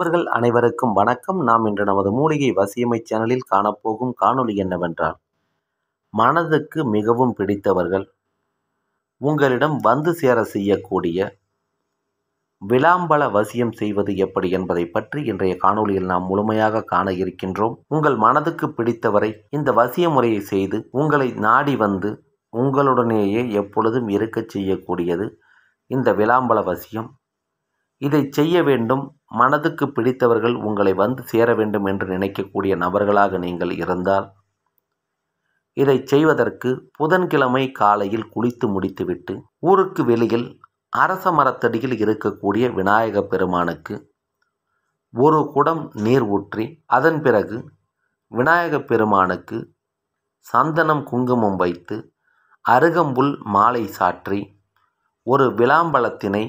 நண்பர்கள் அனைவருக்கும் வணக்கம் நாம் இன்று நமது மூலிகை வசியமை சேனலில் காணப்போகும் காணொளி என்னவென்றால் மனதுக்கு மிகவும் பிடித்தவர்கள் உங்களிடம் வந்து சேர செய்யக்கூடிய விளாம்பல வசியம் செய்வது எப்படி என்பதை பற்றி இன்றைய காணொலியில் நாம் முழுமையாக காண இருக்கின்றோம் உங்கள் மனதுக்கு பிடித்தவரை இந்த வசிய முறையை செய்து உங்களை நாடி வந்து உங்களுடனேயே எப்பொழுதும் இருக்கச் செய்யக்கூடியது இந்த விளாம்பல வசியம் இதை செய்ய வேண்டும் மனதுக்கு பிடித்தவர்கள் உங்களை வந்து சேர வேண்டும் என்று நினைக்கக்கூடிய நபர்களாக நீங்கள் இருந்தால் இதை செய்வதற்கு புதன்கிழமை காலையில் குளித்து முடித்துவிட்டு ஊருக்கு வெளியில் அரச மரத்தடியில் இருக்கக்கூடிய விநாயக பெருமானுக்கு ஒரு குடம் நீர் ஊற்றி அதன் பிறகு விநாயக பெருமானுக்கு சந்தனம் குங்குமம் வைத்து அருகம்புல் மாலை சாற்றி ஒரு விளாம்பழத்தினை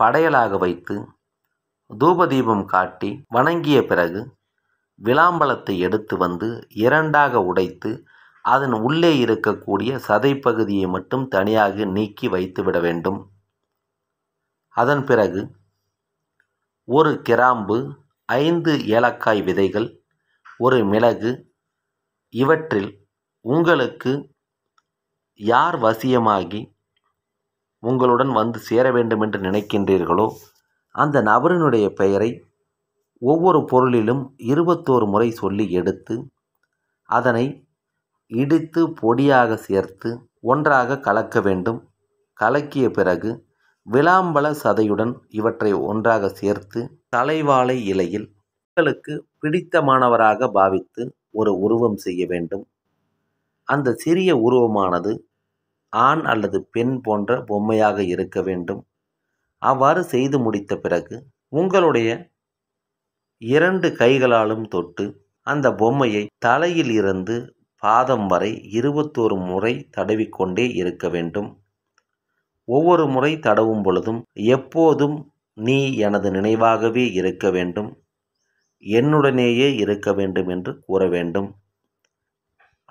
படையலாக வைத்து தூபதீபம் காட்டி வணங்கிய பிறகு விளாம்பழத்தை எடுத்து வந்து இரண்டாக உடைத்து அதன் உள்ளே இருக்கக்கூடிய சதை பகுதியை மட்டும் தனியாக நீக்கி வைத்துவிட வேண்டும் அதன் பிறகு ஒரு கிராம்பு ஐந்து ஏலக்காய் விதைகள் ஒரு மிளகு இவற்றில் உங்களுக்கு யார் வசியமாகி உங்களுடன் வந்து சேர வேண்டும் என்று நினைக்கின்றீர்களோ அந்த நபரினுடைய பெயரை ஒவ்வொரு பொருளிலும் இருபத்தோரு முறை சொல்லி எடுத்து அதனை இடித்து பொடியாக சேர்த்து ஒன்றாக கலக்க வேண்டும் கலக்கிய பிறகு விளாம்பல சதையுடன் இவற்றை ஒன்றாக சேர்த்து தலைவாழை இலையில் உங்களுக்கு பிடித்தமானவராக பாவித்து ஒரு உருவம் செய்ய வேண்டும் அந்த சிறிய உருவமானது ஆண் அல்லது பெண் போன்ற பொம்மையாக இருக்க வேண்டும் அவ்வாறு செய்து முடித்த பிறகு உங்களுடைய இரண்டு கைகளாலும் தொட்டு அந்த பொம்மையை தலையில் இருந்து பாதம் வரை இருபத்தோரு முறை தடவிக்கொண்டே இருக்க வேண்டும் ஒவ்வொரு முறை தடவும் பொழுதும் எப்போதும் நீ எனது நினைவாகவே இருக்க வேண்டும் என்னுடனேயே இருக்க வேண்டும் என்று கூற வேண்டும்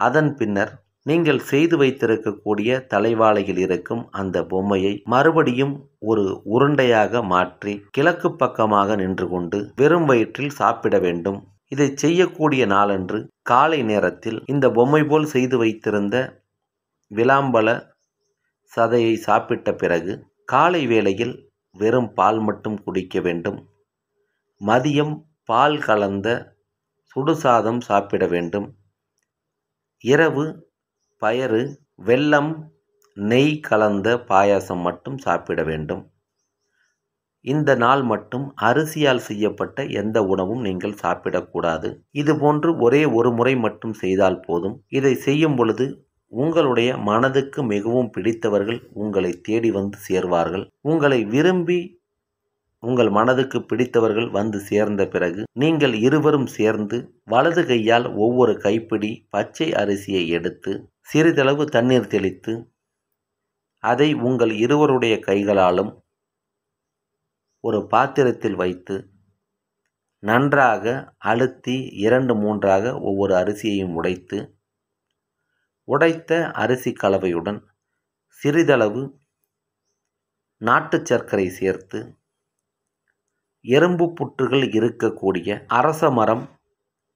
அதன் பின்னர் நீங்கள் செய்து வைத்திருக்கக்கூடிய தலைவாளையில் இருக்கும் அந்த பொம்மையை மறுபடியும் ஒரு உருண்டையாக மாற்றி கிழக்கு பக்கமாக நின்று கொண்டு வெறும் வயிற்றில் சாப்பிட வேண்டும் இதை செய்யக்கூடிய நாளன்று காலை நேரத்தில் இந்த பொம்மை போல் செய்து வைத்திருந்த விளாம்பல சதையை சாப்பிட்ட பிறகு காலை வேளையில் வெறும் பால் மட்டும் குடிக்க வேண்டும் மதியம் பால் கலந்த சுடுசாதம் சாப்பிட வேண்டும் இரவு பயறு வெல்லம் நெய் கலந்த பாயாசம் மட்டும் சாப்பிட வேண்டும் இந்த நாள் மட்டும் அரிசியால் செய்யப்பட்ட எந்த உணவும் நீங்கள் சாப்பிடக்கூடாது இதுபோன்று ஒரே ஒரு முறை மட்டும் செய்தால் போதும் இதை செய்யும் பொழுது உங்களுடைய மனதுக்கு மிகவும் பிடித்தவர்கள் உங்களை தேடி வந்து சேர்வார்கள் உங்களை விரும்பி உங்கள் மனதுக்கு பிடித்தவர்கள் வந்து சேர்ந்த பிறகு நீங்கள் இருவரும் சேர்ந்து வலது கையால் ஒவ்வொரு கைப்பிடி பச்சை அரிசியை எடுத்து சிறிதளவு தண்ணீர் தெளித்து அதை உங்கள் இருவருடைய கைகளாலும் ஒரு பாத்திரத்தில் வைத்து நன்றாக அழுத்தி இரண்டு மூன்றாக ஒவ்வொரு அரிசியையும் உடைத்து உடைத்த அரிசி கலவையுடன் சிறிதளவு நாட்டு சர்க்கரை சேர்த்து எறும்பு புற்றுகள் இருக்கக்கூடிய அரச மரம்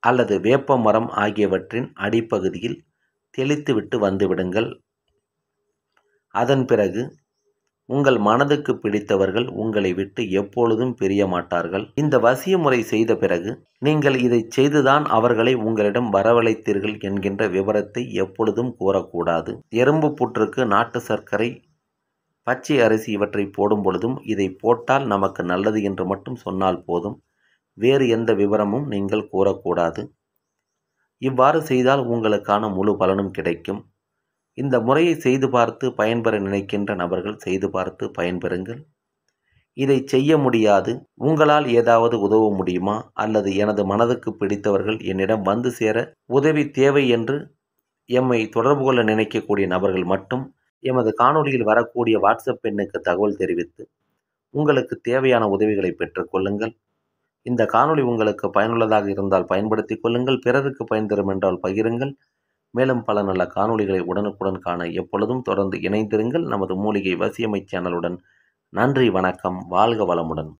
அல்லது வேப்ப மரம் ஆகியவற்றின் அடிப்பகுதியில் தெளித்துவிட்டு வந்துவிடுங்கள் அதன் பிறகு உங்கள் மனதுக்கு பிடித்தவர்கள் உங்களை விட்டு எப்பொழுதும் பிரிய மாட்டார்கள் இந்த வசிய முறை செய்த பிறகு நீங்கள் இதை செய்துதான் அவர்களை உங்களிடம் வரவழைத்தீர்கள் என்கின்ற விவரத்தை எப்பொழுதும் கூறக்கூடாது எறும்பு புற்றுக்கு நாட்டு சர்க்கரை பச்சை அரிசி இவற்றை போடும் பொழுதும் இதை போட்டால் நமக்கு நல்லது என்று மட்டும் சொன்னால் போதும் வேறு எந்த விவரமும் நீங்கள் கூறக்கூடாது இவ்வாறு செய்தால் உங்களுக்கான முழு பலனும் கிடைக்கும் இந்த முறையை செய்து பார்த்து பயன்பெற நினைக்கின்ற நபர்கள் செய்து பார்த்து பயன்பெறுங்கள் இதை செய்ய முடியாது உங்களால் ஏதாவது உதவ முடியுமா அல்லது எனது மனதுக்கு பிடித்தவர்கள் என்னிடம் வந்து சேர உதவி தேவை என்று எம்மை தொடர்பு கொள்ள நினைக்கக்கூடிய நபர்கள் மட்டும் எமது காணொலியில் வரக்கூடிய வாட்ஸ்அப் எண்ணுக்கு தகவல் தெரிவித்து உங்களுக்கு தேவையான உதவிகளை பெற்றுக்கொள்ளுங்கள் இந்த காணொளி உங்களுக்கு பயனுள்ளதாக இருந்தால் பயன்படுத்திக் கொள்ளுங்கள் பிறருக்கு பயன் தரும் என்றால் பகிருங்கள் மேலும் பல நல்ல காணொளிகளை உடனுக்குடன் காண எப்பொழுதும் தொடர்ந்து இணைந்திருங்கள் நமது மூலிகை வசியமை சேனலுடன் நன்றி வணக்கம் வாழ்க வளமுடன்